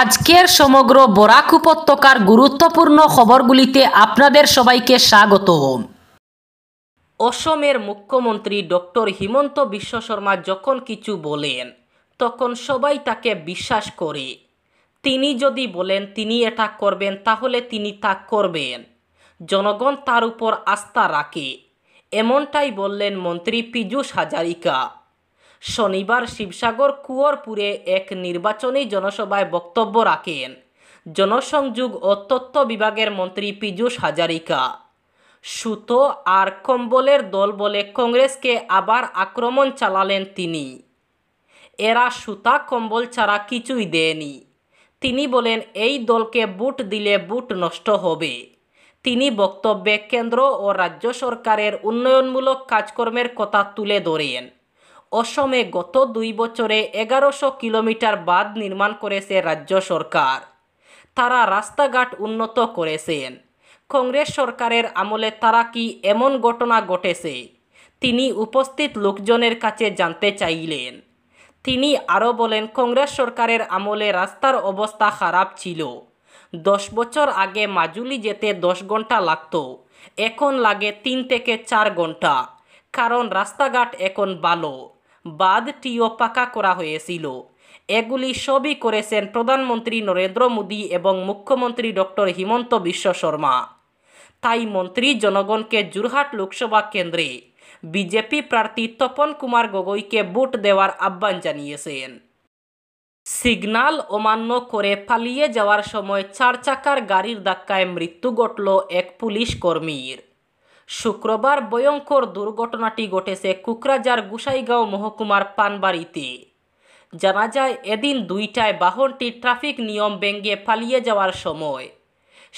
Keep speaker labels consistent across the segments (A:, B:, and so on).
A: আজকের সমগ্র বরাক উপত্যকার গুরুত্বপূর্ণ খবরগুলিতে আপনাদের সবাইকে স্বাগত অসমের মুখ্যমন্ত্রী ডক্টর হিমন্ত বিশ্ব শর্মা যখন কিছু বলেন তখন সবাই তাকে বিশ্বাস করে তিনি যদি বলেন তিনি এটা করবেন তাহলে তিনি তা করবেন জনগণ তার উপর আস্থা রাখে এমনটাই বললেন মন্ত্রী পীযূষ হাজারিকা শনিবার শিবসাগর কুয়োরপুরে এক নির্বাচনী জনসভায় বক্তব্য রাখেন জনসংযোগ ও তথ্য বিভাগের মন্ত্রী পীযূষ হাজারিকা সুতো আর কম্বলের দল বলে কংগ্রেসকে আবার আক্রমণ চালালেন তিনি এরা সুতা কম্বল ছাড়া কিছুই দেয়নি তিনি বলেন এই দলকে বুট দিলে বুট নষ্ট হবে তিনি বক্তব্যে কেন্দ্র ও রাজ্য সরকারের উন্নয়নমূলক কাজকর্মের কথা তুলে ধরেন অসমে গত দুই বছরে এগারোশো কিলোমিটার বাঁধ নির্মাণ করেছে রাজ্য সরকার তারা রাস্তাঘাট উন্নত করেছেন কংগ্রেস সরকারের আমলে তারা কি এমন ঘটনা ঘটেছে তিনি উপস্থিত লোকজনের কাছে জানতে চাইলেন তিনি আরও বলেন কংগ্রেস সরকারের আমলে রাস্তার অবস্থা খারাপ ছিল দশ বছর আগে মাজুলি যেতে দশ ঘন্টা লাগত এখন লাগে তিন থেকে চার ঘন্টা কারণ রাস্তাঘাট এখন ভালো বাঁধটিও পাকা করা হয়েছিল এগুলি সবই করেছেন প্রধানমন্ত্রী নরেন্দ্র মোদী এবং মুখ্যমন্ত্রী ডক্টর হিমন্ত বিশ্ব শর্মা তাই মন্ত্রী জনগণকে জুরহাট লোকসভা কেন্দ্রে বিজেপি প্রার্থী তপন কুমার গগৈকে ভোট দেওয়ার আহ্বান জানিয়েছেন সিগনাল অমান্য করে পালিয়ে যাওয়ার সময় চার চাকার গাড়ির ধাক্কায় মৃত্যু ঘটল এক পুলিশ কর্মীর শুক্রবার ভয়ঙ্কর দুর্ঘটনাটি ঘটেছে কুকরাজার গুসাইগাঁও মহকুমার পানবাড়িতে জানা যায় এদিন দুইটায় বাহনটি ট্রাফিক নিয়ম ভেঙ্গে পালিয়ে যাওয়ার সময়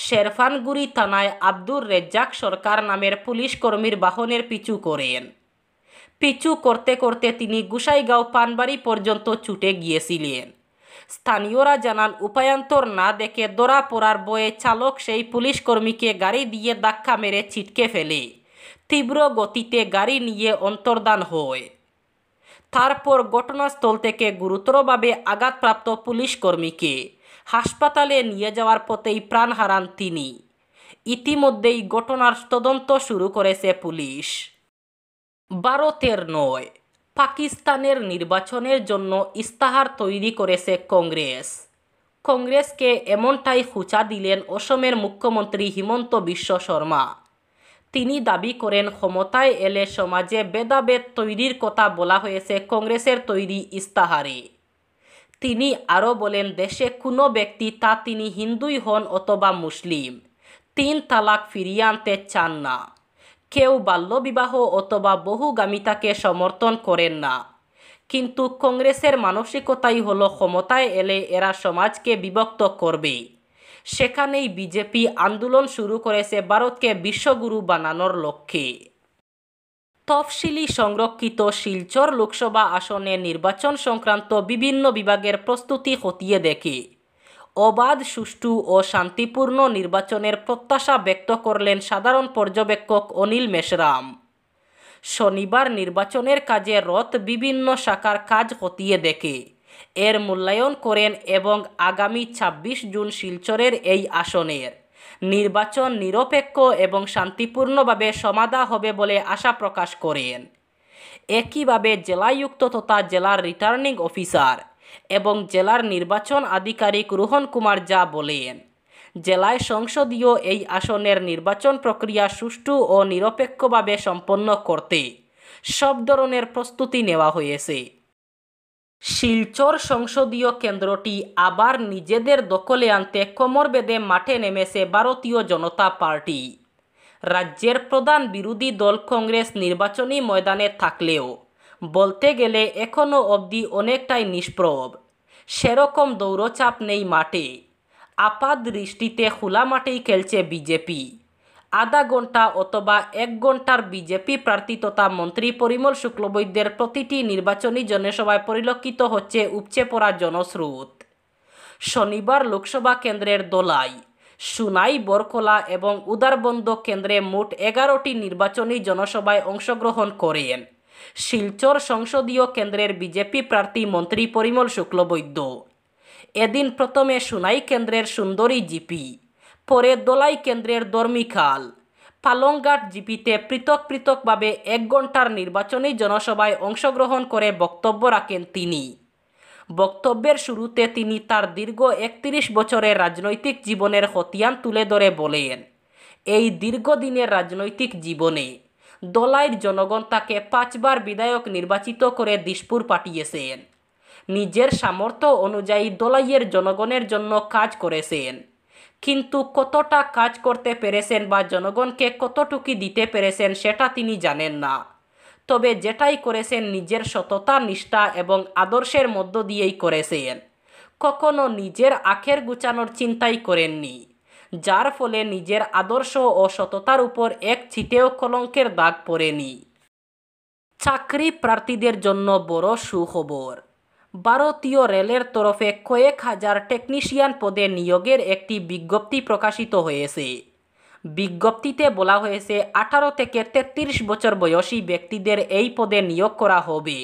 A: শেরফানগুড়ি থানায় আব্দুর রেজ্জাক সরকার নামের পুলিশ কর্মীর বাহনের পিছু করেন পিছু করতে করতে তিনি গুসাইগাঁও পানবাড়ি পর্যন্ত ছুটে গিয়েছিলেন স্থানীয়রা জানান উপায়ান্তর না দেখে দোরা পড়ার বয়ে চালক সেই পুলিশ কর্মীকে গাড়ি দিয়ে ধাক্কা মেরে ছিটকে ফেলে তীব্র গতিতে গাড়ি নিয়ে অন্তর্দান হয় তারপর ঘটনাস্থল থেকে গুরুতরভাবে আঘাতপ্রাপ্ত পুলিশ কর্মীকে হাসপাতালে নিয়ে যাওয়ার পথেই প্রাণ হারান তিনি ইতিমধ্যেই ঘটনার তদন্ত শুরু করেছে পুলিশ তের নয় পাকিস্তানের নির্বাচনের জন্য ইস্তাহার তৈরি করেছে কংগ্রেস কংগ্রেসকে এমনটাই খুচা দিলেন অসমের মুখ্যমন্ত্রী হিমন্ত বিশ্ব শর্মা তিনি দাবি করেন ক্ষমতায় এলে সমাজে বেদাবেদ তৈরির কথা বলা হয়েছে কংগ্রেসের তৈরি ইস্তাহারে তিনি আরও বলেন দেশে কোনো ব্যক্তি তা তিনি হিন্দুই হন অথবা মুসলিম তিন তালাক ফিরিয়ে আনতে চান না কেউ বাল্যবিবাহ অথবা বহুগামিতাকে সমর্থন করেন না কিন্তু কংগ্রেসের মানসিকতাই হল ক্ষমতায় এলে এরা সমাজকে বিভক্ত করবে সেখানেই বিজেপি আন্দোলন শুরু করেছে ভারতকে বিশ্বগুরু বানানোর লক্ষ্যে তফসিলি সংরক্ষিত শিলচর লোকসভা আসনে নির্বাচন সংক্রান্ত বিভিন্ন বিভাগের প্রস্তুতি খতিয়ে দেখে অবাধ সুষ্ঠু ও শান্তিপূর্ণ নির্বাচনের প্রত্যাশা ব্যক্ত করলেন সাধারণ পর্যবেক্ষক অনিল মেশরাম শনিবার নির্বাচনের কাজে রথ বিভিন্ন শাখার কাজ খতিয়ে দেখে এর মূল্যায়ন করেন এবং আগামী ২৬ জুন শিলচরের এই আসনের নির্বাচন নিরপেক্ষ এবং শান্তিপূর্ণভাবে সমাধা হবে বলে আশা প্রকাশ করেন একইভাবে জেলায়ুক্ত তথা জেলার রিটার্নিং অফিসার এবং জেলার নির্বাচন আধিকারিক রোহন কুমার যা বলেন জেলায় সংসদীয় এই আসনের নির্বাচন প্রক্রিয়া সুষ্ঠু ও নিরপেক্ষভাবে সম্পন্ন করতে সব ধরনের প্রস্তুতি নেওয়া হয়েছে শিলচর সংসদীয় কেন্দ্রটি আবার নিজেদের দখলে আনতে কোমর বেঁধে মাঠে নেমেছে ভারতীয় জনতা পার্টি রাজ্যের প্রধান বিরোধী দল কংগ্রেস নির্বাচনী ময়দানে থাকলেও বলতে গেলে এখনও অবধি অনেকটাই নিষ্প্রব সেরকম দৌড়চাপ নেই মাঠে আপাত দৃষ্টিতে খোলা মাঠেই খেলছে বিজেপি আধা ঘন্টা অথবা এক ঘন্টার বিজেপি প্রার্থী তথা মন্ত্রী পরিমল শুক্লবৈদ্যের প্রতিটি নির্বাচনী জনসভায় পরিলক্ষিত হচ্ছে উপচে পড়া জনস্রোত শনিবার লোকসভা কেন্দ্রের দোলাই সুনাই বরকলা এবং উদারবন্দ কেন্দ্রে মোট এগারোটি নির্বাচনী জনসভায় অংশগ্রহণ করেন শিলচর সংসদীয় কেন্দ্রের বিজেপি প্রার্থী মন্ত্রী পরিমল শুক্লবৈদ্য এদিন প্রথমে সুনাই কেন্দ্রের সুন্দরী জিপি পরে দোলাই কেন্দ্রের দর্মিখাল পালংঘাট জিপিতে পৃথক পৃথকভাবে এক ঘন্টার নির্বাচনী জনসভায় অংশগ্রহণ করে বক্তব্য রাখেন তিনি বক্তব্যের শুরুতে তিনি তার দীর্ঘ একত্রিশ বছরের রাজনৈতিক জীবনের হতিয়ান তুলে ধরে বলেন এই দীর্ঘদিনের রাজনৈতিক জীবনে দলাইর জনগণ তাকে পাঁচবার বিধায়ক নির্বাচিত করে দিশপুর পাঠিয়েছেন নিজের সামর্থ্য অনুযায়ী দলাইয়ের জনগণের জন্য কাজ করেছেন কিন্তু কতটা কাজ করতে পেরেছেন বা জনগণকে কতটুকু দিতে পেরেছেন সেটা তিনি জানেন না তবে যেটাই করেছেন নিজের সততা নিষ্ঠা এবং আদর্শের মধ্য দিয়েই করেছেন কখনো নিজের আখের গুছানোর চিন্তাই করেননি যার ফলে নিজের আদর্শ ও সততার উপর এক ছিটেও কলঙ্কের দাগ পড়েনি চাকরি প্রার্থীদের জন্য বড় সুখবর ভারতীয় রেলের তরফে কয়েক হাজার টেকনিশিয়ান পদে নিয়োগের একটি বিজ্ঞপ্তি প্রকাশিত হয়েছে বিজ্ঞপ্তিতে বলা হয়েছে আঠারো থেকে তেত্রিশ বছর বয়সী ব্যক্তিদের এই পদে নিয়োগ করা হবে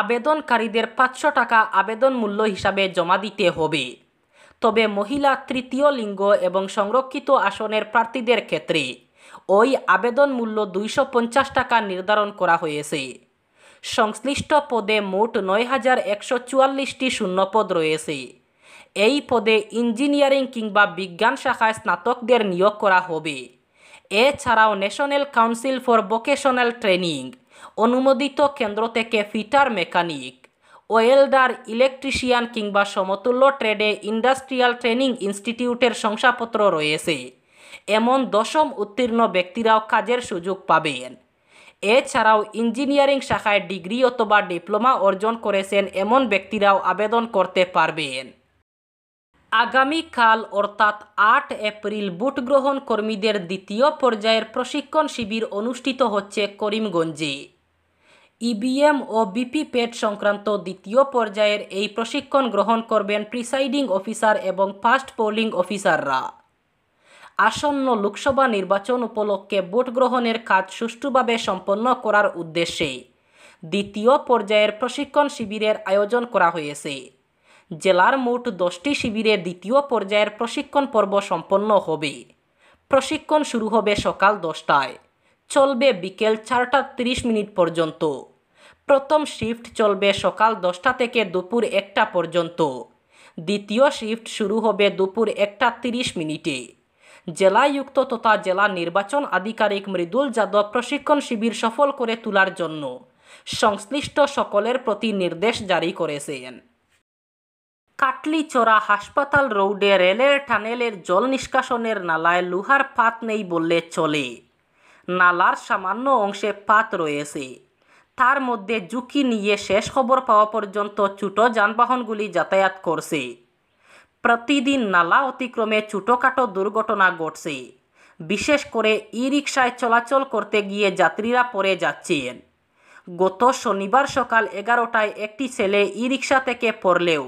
A: আবেদনকারীদের পাঁচশো টাকা আবেদন মূল্য হিসাবে জমা দিতে হবে তবে মহিলা তৃতীয় লিঙ্গ এবং সংরক্ষিত আসনের প্রার্থীদের ক্ষেত্রে ওই আবেদন মূল্য দুইশো টাকা নির্ধারণ করা হয়েছে সংশ্লিষ্ট পদে মোট নয় হাজার একশো চুয়াল্লিশটি শূন্যপদ রয়েছে এই পদে ইঞ্জিনিয়ারিং কিংবা বিজ্ঞান শাখায় স্নাতকদের নিয়োগ করা হবে এছাড়াও national council for vocational training অনুমোদিত কেন্দ্র থেকে ফিটার মেকানিক ওয়েল্ডার ইলেকট্রিশিয়ান কিংবা সমতুল্য ট্রেডে ইন্ডাস্ট্রিয়াল ট্রেনিং ইনস্টিটিউটের শংসাপত্র রয়েছে এমন দশম উত্তীর্ণ ব্যক্তিরাও কাজের সুযোগ পাবেন এছাড়াও ইঞ্জিনিয়ারিং শাখায় ডিগ্রি অথবা ডিপ্লোমা অর্জন করেছেন এমন ব্যক্তিরাও আবেদন করতে পারবেন আগামীকাল অর্থাৎ আট এপ্রিল বুট গ্রহণ কর্মীদের দ্বিতীয় পর্যায়ের প্রশিক্ষণ শিবির অনুষ্ঠিত হচ্ছে করিমগঞ্জে ইবিএম ও বিপি পেট সংক্রান্ত দ্বিতীয় পর্যায়ের এই প্রশিক্ষণ গ্রহণ করবেন প্রিসাইডিং অফিসার এবং ফার্স্ট পোলিং অফিসাররা আসন্ন লোকসভা নির্বাচন উপলক্ষে ভোট গ্রহণের কাজ সুষ্ঠুভাবে সম্পন্ন করার উদ্দেশ্যে দ্বিতীয় পর্যায়ের প্রশিক্ষণ শিবিরের আয়োজন করা হয়েছে জেলার মোট দশটি শিবিরে দ্বিতীয় পর্যায়ের প্রশিক্ষণ পর্ব সম্পন্ন হবে প্রশিক্ষণ শুরু হবে সকাল দশটায় চলবে বিকেল চারটা তিরিশ মিনিট পর্যন্ত প্রথম শিফট চলবে সকাল দশটা থেকে দুপুর একটা পর্যন্ত দ্বিতীয় শিফট শুরু হবে দুপুর একটা তিরিশ মিনিটে জেলায়ুক্ত তথা জেলা নির্বাচন আধিকারিক মৃদুল যাদব প্রশিক্ষণ শিবির সফল করে তোলার জন্য সংশ্লিষ্ট সকলের প্রতি নির্দেশ জারি করেছেন কাটলিচোরা হাসপাতাল রোডে রেলের টানেলের জল নিষ্কাশনের নালায় লোহার পাত নেই বললে চলে নালার সামান্য অংশে পাত রয়েছে তার মধ্যে ঝুঁকি নিয়ে শেষ খবর পাওয়া পর্যন্ত ছোট যানবাহনগুলি যাতায়াত করছে প্রতিদিন নালা অতিক্রমে ছোটোখাটো দুর্ঘটনা ঘটছে বিশেষ করে ই রিক্সায় চলাচল করতে গিয়ে যাত্রীরা পড়ে যাচ্ছেন গত শনিবার সকাল এগারোটায় একটি ছেলে ই রিক্সা থেকে পড়লেও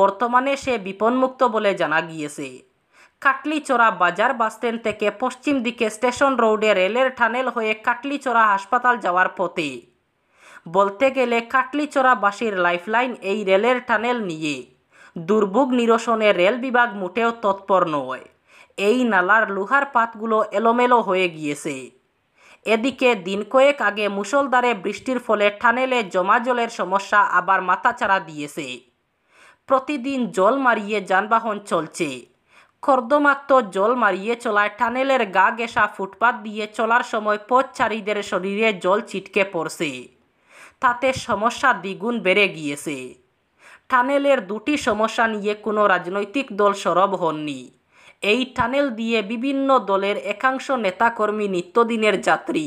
A: বর্তমানে সে বিপন্মুক্ত বলে জানা গিয়েছে কাটলিচোরা বাজার বাসস্ট্যান্ড থেকে পশ্চিম দিকে স্টেশন রোডে রেলের টানেল হয়ে কাটলিচোরা হাসপাতাল যাওয়ার পথে বলতে গেলে কাটলিচড়াবাসীর লাইফলাইন এই রেলের টানেল নিয়ে দুর্ভোগ নিরসনে রেল বিভাগ মোটেও তৎপর নয় এই নালার লোহার পাতগুলো এলোমেলো হয়ে গিয়েছে এদিকে দিন কয়েক আগে মুসলদারে বৃষ্টির ফলে টানেলে জমা জলের সমস্যা আবার মাথাচাড়া দিয়েছে প্রতিদিন জল মারিয়ে যানবাহন চলছে কর্দমাক্ত জল মারিয়ে চলায় টানেলের গা গেসা ফুটপাত দিয়ে চলার সময় পথচারীদের শরীরে জল ছিটকে পড়ছে তাতে সমস্যা দ্বিগুণ বেড়ে গিয়েছে টানেলের দুটি সমস্যা নিয়ে কোনো রাজনৈতিক দল সরব হননি এই টানেল দিয়ে বিভিন্ন দলের একাংশ নেতাকর্মী নিত্যদিনের যাত্রী